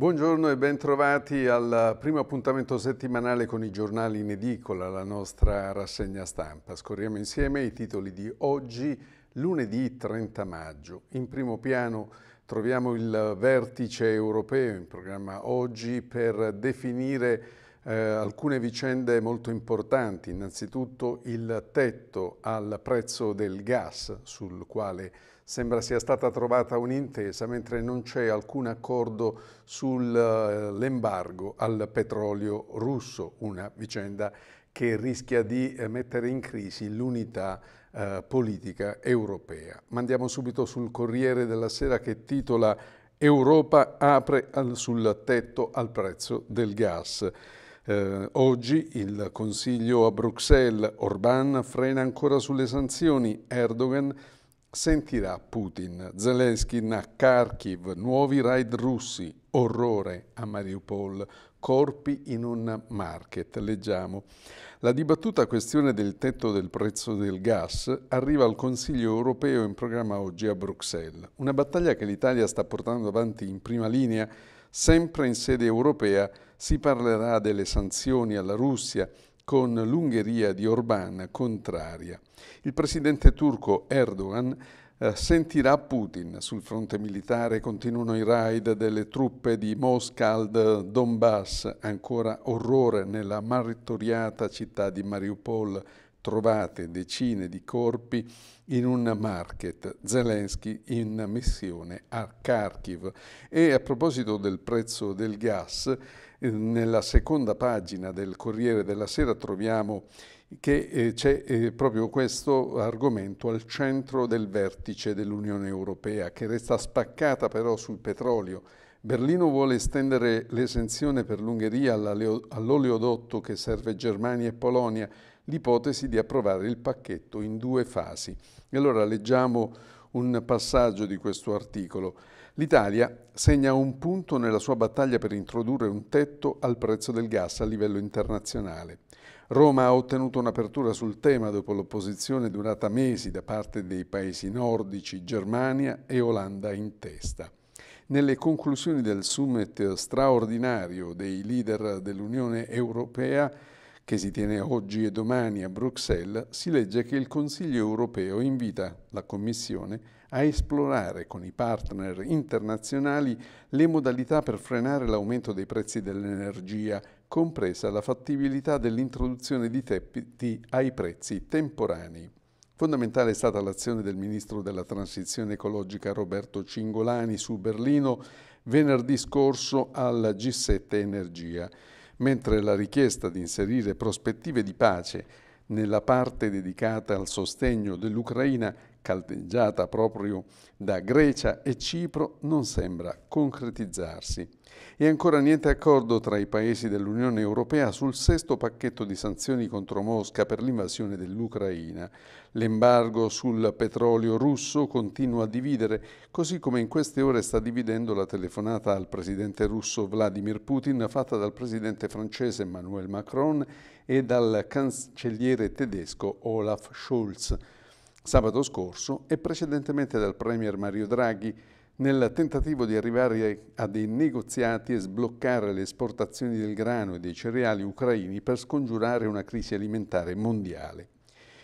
Buongiorno e bentrovati al primo appuntamento settimanale con i giornali in edicola, la nostra rassegna stampa. Scorriamo insieme i titoli di oggi, lunedì 30 maggio. In primo piano troviamo il vertice europeo in programma oggi per definire eh, alcune vicende molto importanti. Innanzitutto il tetto al prezzo del gas sul quale sembra sia stata trovata un'intesa, mentre non c'è alcun accordo sull'embargo eh, al petrolio russo, una vicenda che rischia di eh, mettere in crisi l'unità eh, politica europea. Mandiamo subito sul Corriere della Sera che titola Europa apre al, sul tetto al prezzo del gas. Eh, oggi il Consiglio a Bruxelles, Orbán, frena ancora sulle sanzioni, Erdogan Sentirà Putin, Zelensky a Kharkiv, nuovi raid russi, orrore a Mariupol, corpi in un market, leggiamo. La dibattuta questione del tetto del prezzo del gas arriva al Consiglio europeo in programma oggi a Bruxelles, una battaglia che l'Italia sta portando avanti in prima linea, sempre in sede europea si parlerà delle sanzioni alla Russia, con l'Ungheria di Orbán contraria. Il presidente turco Erdogan eh, sentirà Putin. Sul fronte militare continuano i raid delle truppe di Mosca al Donbass, ancora orrore nella martoriata città di Mariupol, trovate decine di corpi in un market, Zelensky in missione a Kharkiv. E a proposito del prezzo del gas, eh, nella seconda pagina del Corriere della Sera troviamo che eh, c'è eh, proprio questo argomento al centro del vertice dell'Unione Europea, che resta spaccata però sul petrolio. Berlino vuole estendere l'esenzione per l'Ungheria all'oleodotto che serve Germania e Polonia, l'ipotesi di approvare il pacchetto in due fasi. E allora leggiamo un passaggio di questo articolo. L'Italia segna un punto nella sua battaglia per introdurre un tetto al prezzo del gas a livello internazionale. Roma ha ottenuto un'apertura sul tema dopo l'opposizione durata mesi da parte dei paesi nordici, Germania e Olanda in testa. Nelle conclusioni del summit straordinario dei leader dell'Unione Europea che si tiene oggi e domani a Bruxelles, si legge che il Consiglio europeo invita la Commissione a esplorare con i partner internazionali le modalità per frenare l'aumento dei prezzi dell'energia, compresa la fattibilità dell'introduzione di tetti ai prezzi temporanei. Fondamentale è stata l'azione del ministro della transizione ecologica Roberto Cingolani su Berlino venerdì scorso al G7 Energia mentre la richiesta di inserire prospettive di pace nella parte dedicata al sostegno dell'Ucraina caldeggiata proprio da Grecia e Cipro, non sembra concretizzarsi. E ancora niente accordo tra i paesi dell'Unione Europea sul sesto pacchetto di sanzioni contro Mosca per l'invasione dell'Ucraina. L'embargo sul petrolio russo continua a dividere, così come in queste ore sta dividendo la telefonata al presidente russo Vladimir Putin fatta dal presidente francese Emmanuel Macron e dal cancelliere tedesco Olaf Scholz sabato scorso e precedentemente dal Premier Mario Draghi nel tentativo di arrivare a dei negoziati e sbloccare le esportazioni del grano e dei cereali ucraini per scongiurare una crisi alimentare mondiale.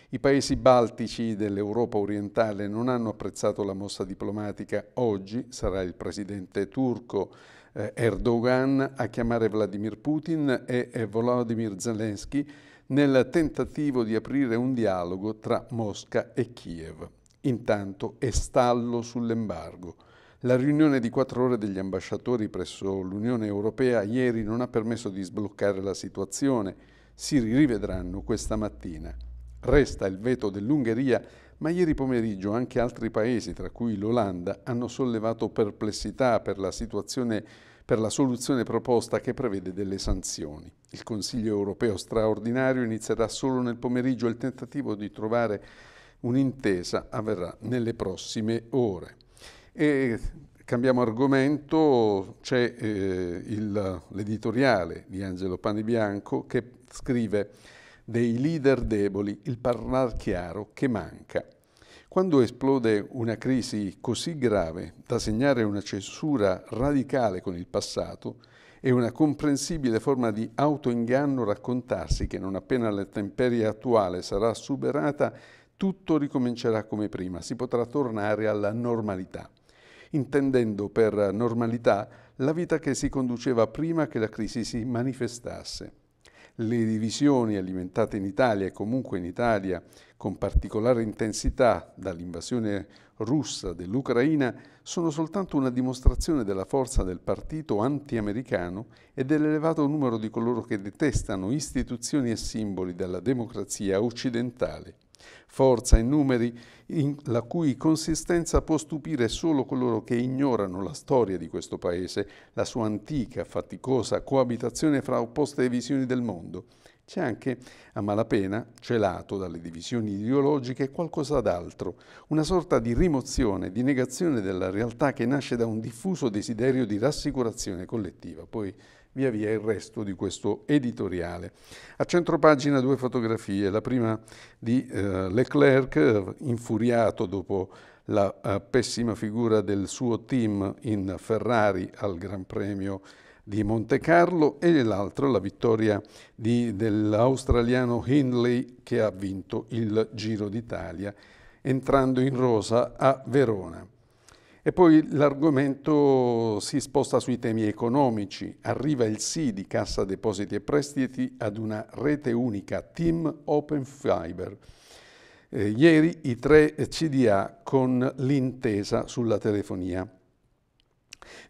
I paesi baltici dell'Europa orientale non hanno apprezzato la mossa diplomatica. Oggi sarà il presidente turco eh, Erdogan a chiamare Vladimir Putin e eh, Volodymyr Zelensky nel tentativo di aprire un dialogo tra Mosca e Kiev. Intanto è stallo sull'embargo. La riunione di quattro ore degli ambasciatori presso l'Unione Europea ieri non ha permesso di sbloccare la situazione. Si rivedranno questa mattina. Resta il veto dell'Ungheria, ma ieri pomeriggio anche altri paesi, tra cui l'Olanda, hanno sollevato perplessità per la situazione per la soluzione proposta che prevede delle sanzioni. Il Consiglio europeo straordinario inizierà solo nel pomeriggio e il tentativo di trovare un'intesa avverrà nelle prossime ore. E cambiamo argomento, c'è eh, l'editoriale di Angelo Panebianco che scrive dei leader deboli, il parlar chiaro che manca. Quando esplode una crisi così grave da segnare una censura radicale con il passato, è una comprensibile forma di autoinganno raccontarsi che non appena la temperia attuale sarà superata, tutto ricomincerà come prima, si potrà tornare alla normalità, intendendo per normalità la vita che si conduceva prima che la crisi si manifestasse le divisioni alimentate in Italia e comunque in Italia con particolare intensità dall'invasione russa dell'Ucraina sono soltanto una dimostrazione della forza del partito anti-americano e dell'elevato numero di coloro che detestano istituzioni e simboli della democrazia occidentale forza e numeri in, la cui consistenza può stupire solo coloro che ignorano la storia di questo paese, la sua antica, faticosa coabitazione fra opposte visioni del mondo. C'è anche, a malapena, celato dalle divisioni ideologiche, qualcosa d'altro, una sorta di rimozione, di negazione della realtà che nasce da un diffuso desiderio di rassicurazione collettiva. Poi via via il resto di questo editoriale. A centro pagina due fotografie, la prima di eh, Leclerc, infuriato dopo la eh, pessima figura del suo team in Ferrari al Gran Premio di Monte Carlo e l'altra la vittoria dell'australiano Hindley che ha vinto il Giro d'Italia entrando in rosa a Verona. E poi l'argomento si sposta sui temi economici. Arriva il sì di Cassa Depositi e Prestiti ad una rete unica Team Open Fiber. Eh, ieri i tre CDA con l'intesa sulla telefonia.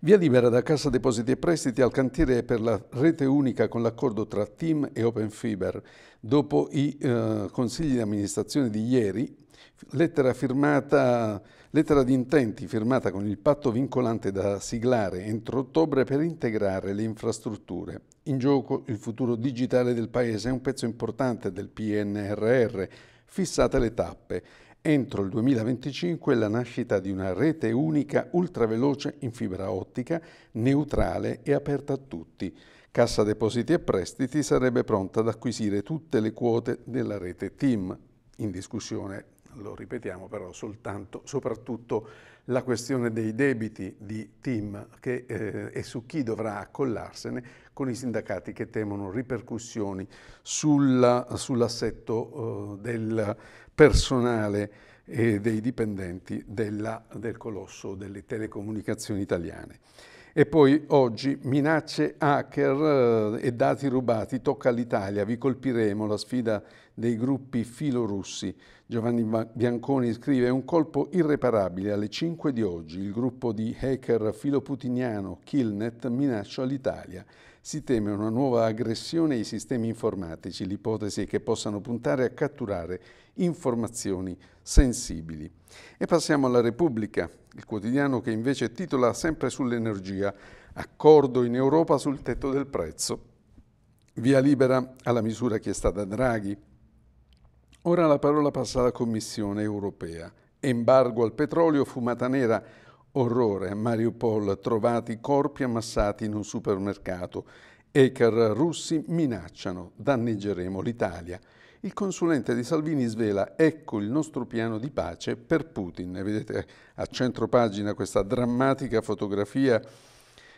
Via libera da Cassa Depositi e Prestiti al cantiere per la rete unica con l'accordo tra Team e Open Fiber. Dopo i eh, consigli di amministrazione di ieri, Lettera, firmata, lettera di intenti firmata con il patto vincolante da siglare entro ottobre per integrare le infrastrutture. In gioco il futuro digitale del Paese è un pezzo importante del PNRR, fissate le tappe. Entro il 2025 la nascita di una rete unica ultraveloce in fibra ottica, neutrale e aperta a tutti. Cassa Depositi e Prestiti sarebbe pronta ad acquisire tutte le quote della rete TIM, in discussione lo ripetiamo però soltanto, soprattutto la questione dei debiti di Tim che, eh, e su chi dovrà accollarsene con i sindacati che temono ripercussioni sull'assetto eh, del personale e eh, dei dipendenti della, del colosso delle telecomunicazioni italiane. E poi oggi minacce hacker eh, e dati rubati, tocca all'Italia, vi colpiremo, la sfida dei gruppi filorussi. Giovanni Bianconi scrive un colpo irreparabile alle 5 di oggi, il gruppo di hacker filoputiniano Killnet minaccia l'Italia. Si teme una nuova aggressione ai sistemi informatici, l'ipotesi è che possano puntare a catturare informazioni sensibili. E passiamo alla Repubblica, il quotidiano che invece titola sempre sull'energia Accordo in Europa sul tetto del prezzo. Via libera alla misura chiesta da Draghi. Ora la parola passa alla Commissione europea. Embargo al petrolio, fumata nera, Orrore a Mariupol, trovati corpi ammassati in un supermercato. Hacker russi minacciano, danneggeremo l'Italia. Il consulente di Salvini svela, ecco il nostro piano di pace per Putin. vedete a centro pagina questa drammatica fotografia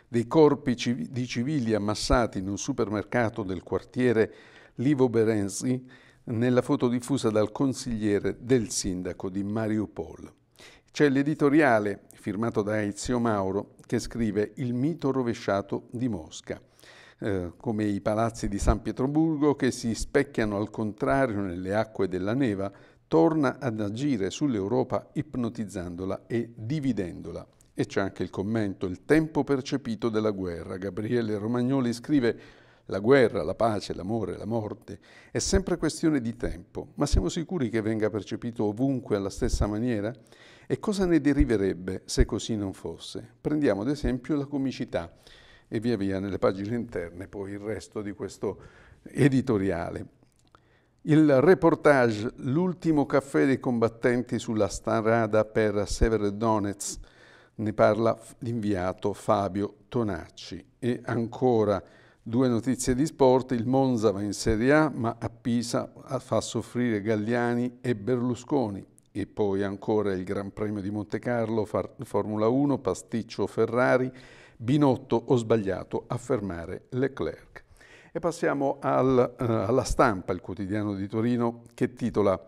dei corpi di civili ammassati in un supermercato del quartiere Livoberensky, nella foto diffusa dal consigliere del sindaco di Mariupol. C'è l'editoriale firmato da Ezio Mauro, che scrive Il mito rovesciato di Mosca. Eh, come i palazzi di San Pietroburgo che si specchiano al contrario nelle acque della neva, torna ad agire sull'Europa ipnotizzandola e dividendola. E c'è anche il commento, il tempo percepito della guerra. Gabriele Romagnoli scrive la guerra, la pace, l'amore, la morte, è sempre questione di tempo, ma siamo sicuri che venga percepito ovunque alla stessa maniera? E cosa ne deriverebbe se così non fosse? Prendiamo ad esempio la comicità e via via nelle pagine interne poi il resto di questo editoriale. Il reportage L'ultimo caffè dei combattenti sulla strada per Severodonetsk ne parla l'inviato Fabio Tonacci e ancora Due notizie di sport, il Monza va in Serie A ma a Pisa fa soffrire Galliani e Berlusconi e poi ancora il Gran Premio di Monte Carlo, Formula 1, pasticcio Ferrari, Binotto ho sbagliato a fermare Leclerc. E passiamo al, eh, alla stampa, il quotidiano di Torino, che titola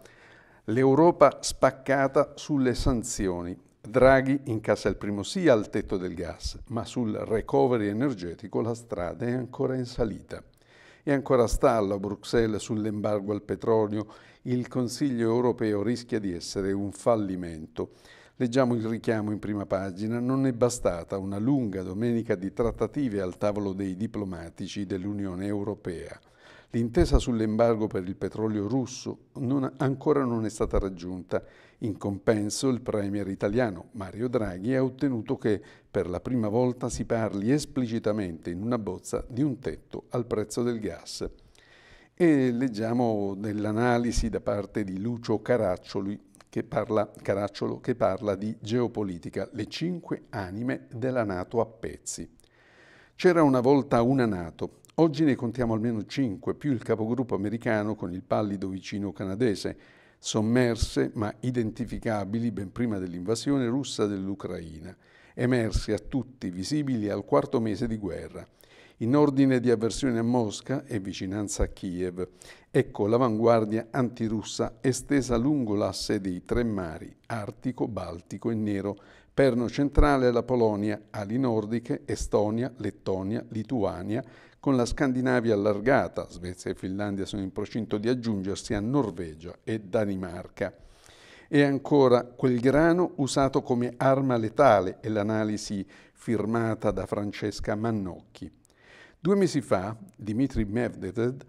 L'Europa spaccata sulle sanzioni. Draghi incassa il primo sì al tetto del gas, ma sul recovery energetico la strada è ancora in salita. E ancora stallo a Bruxelles sull'embargo al petrolio. Il Consiglio europeo rischia di essere un fallimento. Leggiamo il richiamo in prima pagina. Non è bastata una lunga domenica di trattative al tavolo dei diplomatici dell'Unione Europea. L'intesa sull'embargo per il petrolio russo non, ancora non è stata raggiunta. In compenso il premier italiano Mario Draghi ha ottenuto che per la prima volta si parli esplicitamente in una bozza di un tetto al prezzo del gas. E leggiamo dell'analisi da parte di Lucio Caraccioli, che parla, Caracciolo che parla di geopolitica, le cinque anime della Nato a pezzi. C'era una volta una Nato, Oggi ne contiamo almeno 5, più il capogruppo americano con il pallido vicino canadese, sommerse ma identificabili ben prima dell'invasione russa dell'Ucraina, emersi a tutti visibili al quarto mese di guerra in ordine di avversione a Mosca e vicinanza a Kiev. Ecco l'avanguardia antirussa estesa lungo l'asse dei tre mari, Artico, Baltico e Nero, perno centrale la Polonia, ali nordiche, Estonia, Lettonia, Lituania, con la Scandinavia allargata, Svezia e Finlandia sono in procinto di aggiungersi a Norvegia e Danimarca. E ancora quel grano usato come arma letale è l'analisi firmata da Francesca Mannocchi. Due mesi fa Dmitry Medvedev,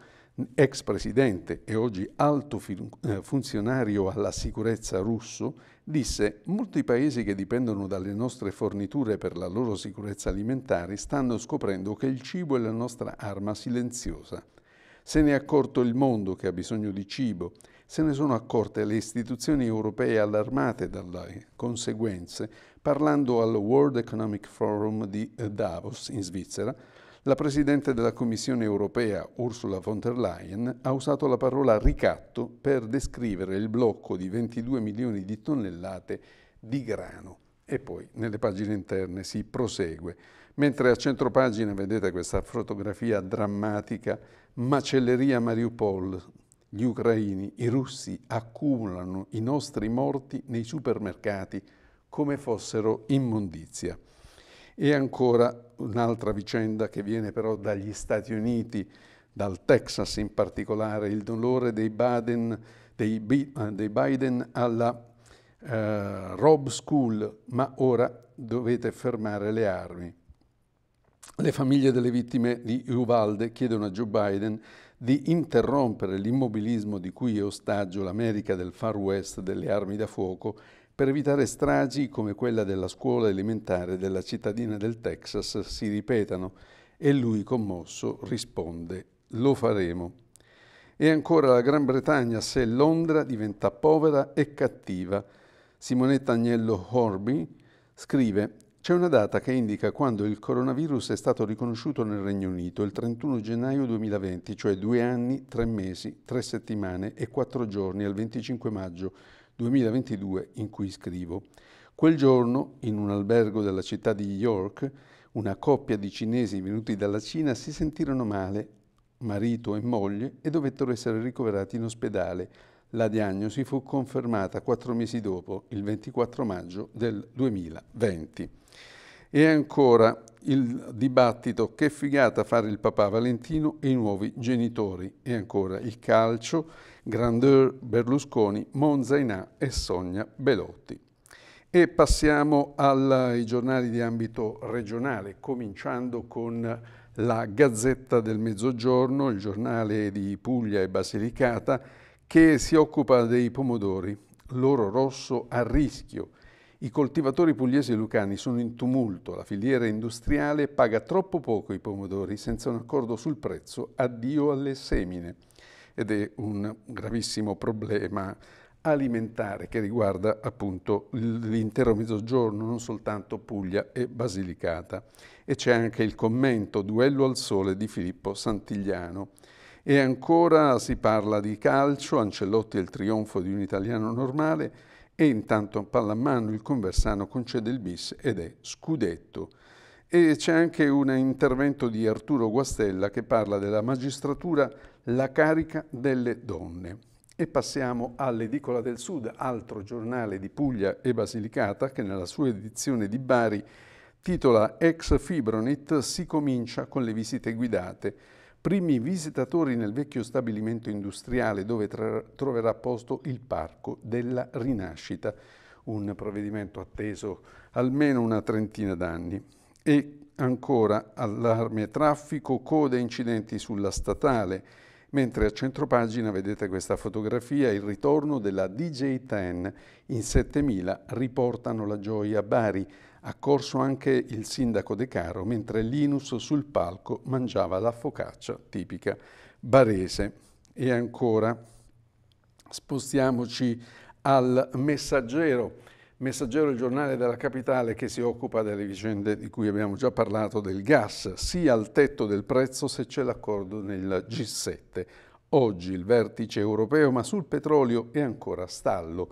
ex presidente e oggi alto eh, funzionario alla sicurezza russo, disse molti paesi che dipendono dalle nostre forniture per la loro sicurezza alimentare stanno scoprendo che il cibo è la nostra arma silenziosa. Se ne è accorto il mondo che ha bisogno di cibo, se ne sono accorte le istituzioni europee allarmate dalle conseguenze, parlando al World Economic Forum di eh, Davos in Svizzera, la Presidente della Commissione europea, Ursula von der Leyen, ha usato la parola ricatto per descrivere il blocco di 22 milioni di tonnellate di grano. E poi nelle pagine interne si prosegue. Mentre a centro pagina vedete questa fotografia drammatica, macelleria Mariupol, gli ucraini, i russi accumulano i nostri morti nei supermercati come fossero immondizia. E ancora un'altra vicenda che viene però dagli Stati Uniti, dal Texas in particolare, il dolore dei Biden, dei eh, dei Biden alla eh, Rob School, ma ora dovete fermare le armi. Le famiglie delle vittime di Uvalde chiedono a Joe Biden di interrompere l'immobilismo di cui è ostaggio l'America del Far West delle armi da fuoco per evitare stragi come quella della scuola elementare della cittadina del Texas si ripetano e lui commosso risponde lo faremo. E ancora la Gran Bretagna se Londra diventa povera e cattiva. Simonetta Agnello Horby scrive c'è una data che indica quando il coronavirus è stato riconosciuto nel Regno Unito, il 31 gennaio 2020, cioè due anni, tre mesi, tre settimane e quattro giorni, al 25 maggio 2022 in cui scrivo. Quel giorno, in un albergo della città di York, una coppia di cinesi venuti dalla Cina si sentirono male, marito e moglie, e dovettero essere ricoverati in ospedale. La diagnosi fu confermata quattro mesi dopo, il 24 maggio del 2020. E ancora il dibattito che figata fare il papà Valentino e i nuovi genitori. E ancora il calcio, Grandeur Berlusconi, Monzainà e Sonia Belotti. E passiamo ai giornali di ambito regionale, cominciando con la Gazzetta del Mezzogiorno, il giornale di Puglia e Basilicata, che si occupa dei pomodori, l'oro rosso a rischio, i coltivatori pugliesi e lucani sono in tumulto, la filiera industriale paga troppo poco i pomodori senza un accordo sul prezzo, addio alle semine. Ed è un gravissimo problema alimentare che riguarda appunto l'intero mezzogiorno, non soltanto Puglia e Basilicata. E c'è anche il commento Duello al sole di Filippo Santigliano. E ancora si parla di calcio, Ancellotti e il trionfo di un italiano normale, e intanto a Pallamano il Conversano concede il bis ed è scudetto. E c'è anche un intervento di Arturo Guastella che parla della magistratura la carica delle donne. E passiamo all'Edicola del Sud, altro giornale di Puglia e Basilicata che nella sua edizione di Bari titola Ex Fibronit si comincia con le visite guidate primi visitatori nel vecchio stabilimento industriale dove troverà posto il Parco della Rinascita, un provvedimento atteso almeno una trentina d'anni. E ancora allarme traffico, code e incidenti sulla statale, mentre a centropagina vedete questa fotografia, il ritorno della DJ10 in 7000 riportano la gioia a Bari, accorso anche il sindaco De Caro, mentre Linus sul palco mangiava la focaccia tipica barese. E ancora spostiamoci al Messaggero. Messaggero il giornale della capitale che si occupa delle vicende di cui abbiamo già parlato del gas, sia al tetto del prezzo se c'è l'accordo nel G7. Oggi il vertice europeo, ma sul petrolio è ancora stallo.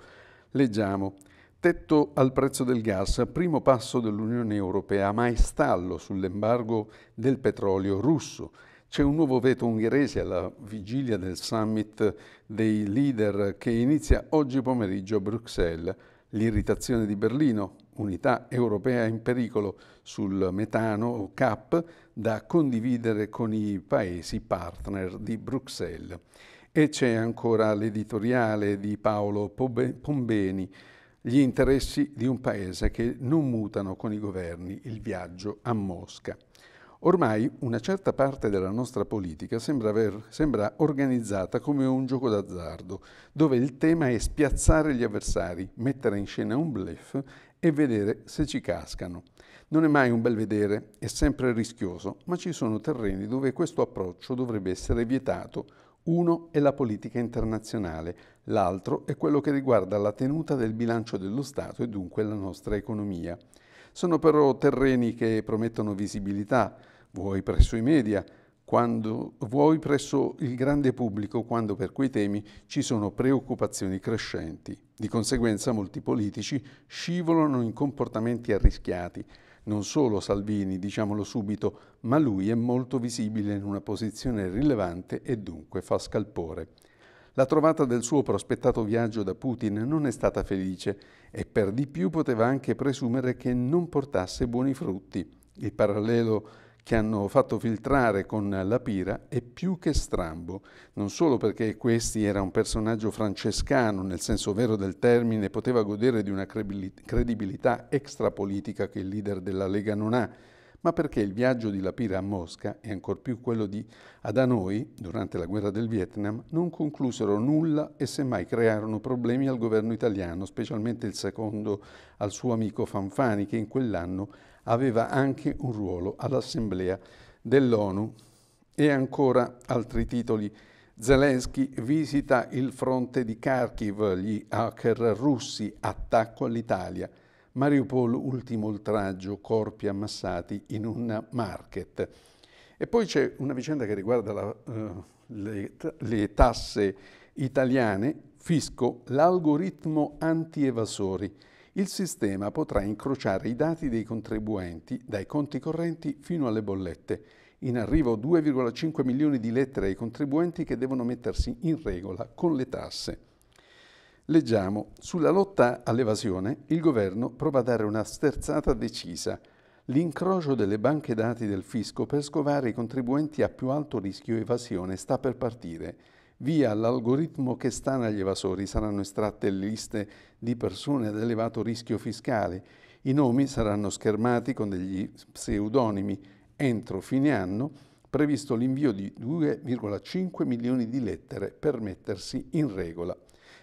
Leggiamo Tetto al prezzo del gas, primo passo dell'Unione Europea, ma è stallo sull'embargo del petrolio russo. C'è un nuovo veto ungherese alla vigilia del summit dei leader che inizia oggi pomeriggio a Bruxelles. L'irritazione di Berlino, unità europea in pericolo sul metano o CAP, da condividere con i paesi partner di Bruxelles. E c'è ancora l'editoriale di Paolo Pombeni gli interessi di un paese che non mutano con i governi il viaggio a Mosca. Ormai una certa parte della nostra politica sembra, aver, sembra organizzata come un gioco d'azzardo, dove il tema è spiazzare gli avversari, mettere in scena un bluff e vedere se ci cascano. Non è mai un bel vedere, è sempre rischioso, ma ci sono terreni dove questo approccio dovrebbe essere vietato uno è la politica internazionale, l'altro è quello che riguarda la tenuta del bilancio dello Stato e dunque la nostra economia. Sono però terreni che promettono visibilità, vuoi presso i media, quando, vuoi presso il grande pubblico, quando per quei temi ci sono preoccupazioni crescenti. Di conseguenza molti politici scivolano in comportamenti arrischiati, non solo Salvini, diciamolo subito, ma lui è molto visibile in una posizione rilevante e dunque fa scalpore. La trovata del suo prospettato viaggio da Putin non è stata felice e per di più poteva anche presumere che non portasse buoni frutti. Il parallelo che hanno fatto filtrare con la pira è più che strambo, non solo perché questi era un personaggio francescano nel senso vero del termine, poteva godere di una credibilità extrapolitica che il leader della Lega non ha, ma perché il viaggio di La Pira a Mosca e ancor più quello di Adanoi durante la guerra del Vietnam non conclusero nulla e semmai crearono problemi al governo italiano, specialmente il secondo al suo amico Fanfani che in quell'anno aveva anche un ruolo all'Assemblea dell'ONU e ancora altri titoli. Zelensky visita il fronte di Kharkiv, gli hacker russi, attacco all'Italia. Mariupol, ultimo oltraggio, corpi ammassati in un market. E poi c'è una vicenda che riguarda la, uh, le, le tasse italiane Fisco, l'algoritmo anti-evasori. Il sistema potrà incrociare i dati dei contribuenti dai conti correnti fino alle bollette. In arrivo 2,5 milioni di lettere ai contribuenti che devono mettersi in regola con le tasse. Leggiamo, sulla lotta all'evasione il governo prova a dare una sterzata decisa. L'incrocio delle banche dati del fisco per scovare i contribuenti a più alto rischio evasione sta per partire. Via l'algoritmo che stana agli evasori saranno estratte le liste di persone ad elevato rischio fiscale. I nomi saranno schermati con degli pseudonimi. Entro fine anno previsto l'invio di 2,5 milioni di lettere per mettersi in regola.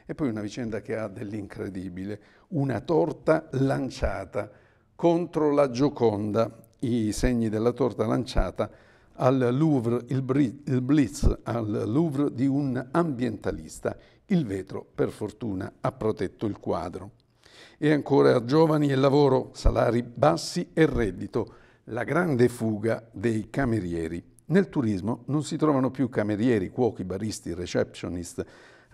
E poi una vicenda che ha dell'incredibile, una torta lanciata contro la Gioconda. I segni della torta lanciata al Louvre il, blitz al Louvre di un ambientalista. Il vetro, per fortuna, ha protetto il quadro. E ancora giovani e lavoro, salari bassi e reddito, la grande fuga dei camerieri. Nel turismo non si trovano più camerieri, cuochi, baristi, receptionist,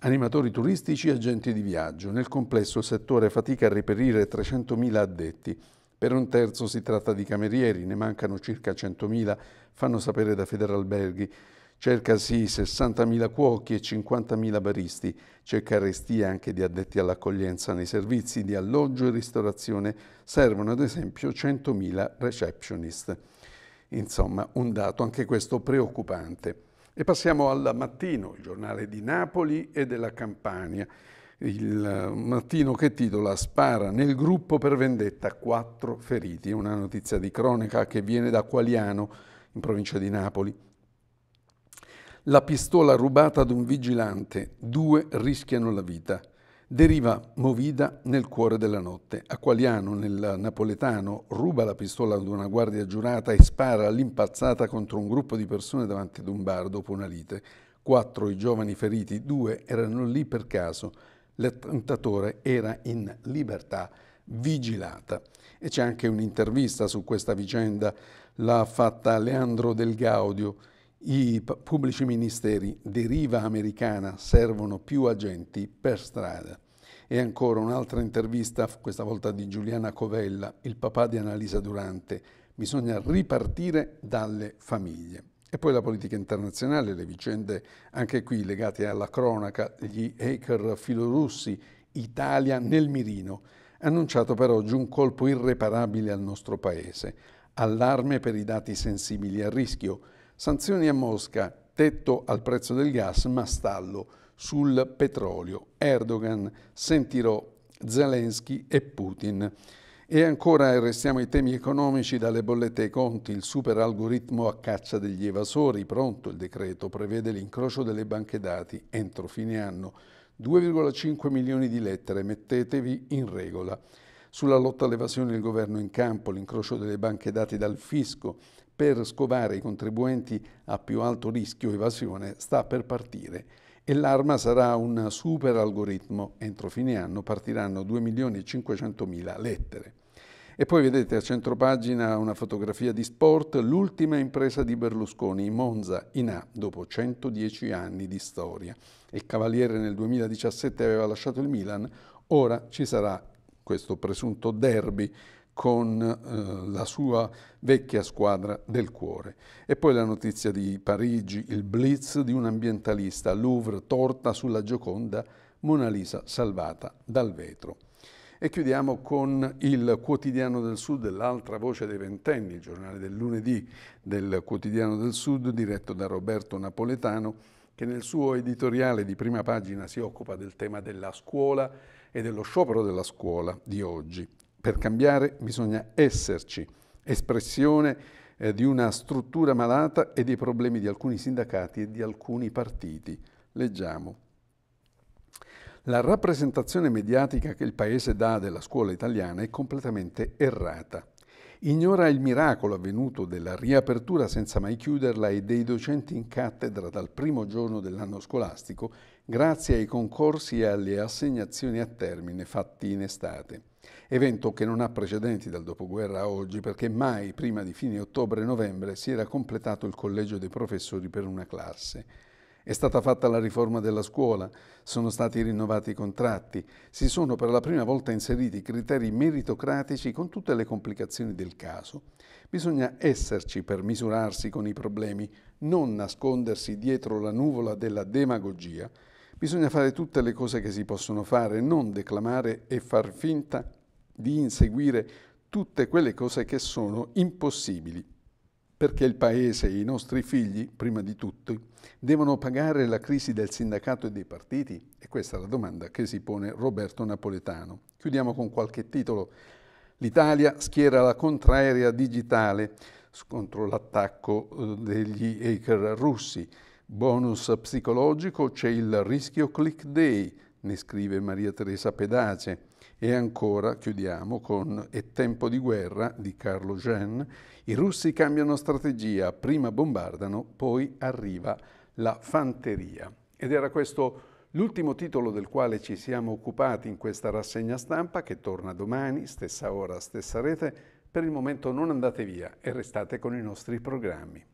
animatori turistici e agenti di viaggio. Nel complesso il settore fatica a reperire 300.000 addetti. Per un terzo si tratta di camerieri, ne mancano circa 100.000, fanno sapere da Federalberghi. Cercasi 60.000 cuochi e 50.000 baristi. C'è carestia anche di addetti all'accoglienza nei servizi di alloggio e ristorazione. Servono ad esempio 100.000 receptionist. Insomma, un dato anche questo preoccupante. E passiamo al mattino, il giornale di Napoli e della Campania il mattino che titola Spara nel gruppo per vendetta, quattro feriti. Una notizia di cronaca che viene da Qualiano, in provincia di Napoli. La pistola rubata ad un vigilante, due rischiano la vita. Deriva movida nel cuore della notte. A Qualiano, nel napoletano, ruba la pistola ad una guardia giurata e spara all'impazzata contro un gruppo di persone davanti ad un bar dopo una lite. Quattro i giovani feriti, due erano lì per caso l'attentatore era in libertà vigilata. E c'è anche un'intervista su questa vicenda, l'ha fatta Leandro Del Gaudio, i pubblici ministeri deriva americana servono più agenti per strada. E ancora un'altra intervista, questa volta di Giuliana Covella, il papà di Annalisa Durante. Bisogna ripartire dalle famiglie. E poi la politica internazionale, le vicende anche qui legate alla cronaca, gli hacker filorussi, Italia nel mirino. Annunciato per oggi un colpo irreparabile al nostro paese. Allarme per i dati sensibili a rischio. Sanzioni a Mosca, tetto al prezzo del gas, ma stallo sul petrolio. Erdogan, sentirò Zelensky e Putin. E ancora eh, restiamo ai temi economici, dalle bollette ai conti, il super algoritmo a caccia degli evasori, pronto il decreto, prevede l'incrocio delle banche dati entro fine anno. 2,5 milioni di lettere, mettetevi in regola. Sulla lotta all'evasione il governo in campo, l'incrocio delle banche dati dal fisco per scovare i contribuenti a più alto rischio evasione sta per partire e l'ARMA sarà un super algoritmo. Entro fine anno partiranno 2 milioni e 500 mila lettere. E poi vedete a centro pagina una fotografia di sport, l'ultima impresa di Berlusconi, Monza, in A, dopo 110 anni di storia. Il Cavaliere nel 2017 aveva lasciato il Milan, ora ci sarà questo presunto derby con eh, la sua vecchia squadra del cuore. E poi la notizia di Parigi, il blitz di un ambientalista, Louvre torta sulla Gioconda, Mona Lisa salvata dal vetro. E chiudiamo con il Quotidiano del Sud, l'altra voce dei ventenni, il giornale del lunedì del Quotidiano del Sud, diretto da Roberto Napoletano, che nel suo editoriale di prima pagina si occupa del tema della scuola e dello sciopero della scuola di oggi. Per cambiare bisogna esserci, espressione eh, di una struttura malata e dei problemi di alcuni sindacati e di alcuni partiti. Leggiamo. La rappresentazione mediatica che il Paese dà della scuola italiana è completamente errata. Ignora il miracolo avvenuto della riapertura senza mai chiuderla e dei docenti in cattedra dal primo giorno dell'anno scolastico grazie ai concorsi e alle assegnazioni a termine fatti in estate evento che non ha precedenti dal dopoguerra a oggi perché mai prima di fine ottobre-novembre si era completato il collegio dei professori per una classe. È stata fatta la riforma della scuola, sono stati rinnovati i contratti, si sono per la prima volta inseriti criteri meritocratici con tutte le complicazioni del caso. Bisogna esserci per misurarsi con i problemi, non nascondersi dietro la nuvola della demagogia Bisogna fare tutte le cose che si possono fare, non declamare e far finta di inseguire tutte quelle cose che sono impossibili, perché il Paese e i nostri figli, prima di tutto, devono pagare la crisi del sindacato e dei partiti? E questa è la domanda che si pone Roberto Napoletano. Chiudiamo con qualche titolo. L'Italia schiera la contraerea digitale contro l'attacco eh, degli hacker russi. Bonus psicologico c'è il rischio click day, ne scrive Maria Teresa Pedace. E ancora, chiudiamo con È tempo di guerra di Carlo Jean, i russi cambiano strategia, prima bombardano, poi arriva la fanteria. Ed era questo l'ultimo titolo del quale ci siamo occupati in questa rassegna stampa che torna domani, stessa ora, stessa rete. Per il momento non andate via e restate con i nostri programmi.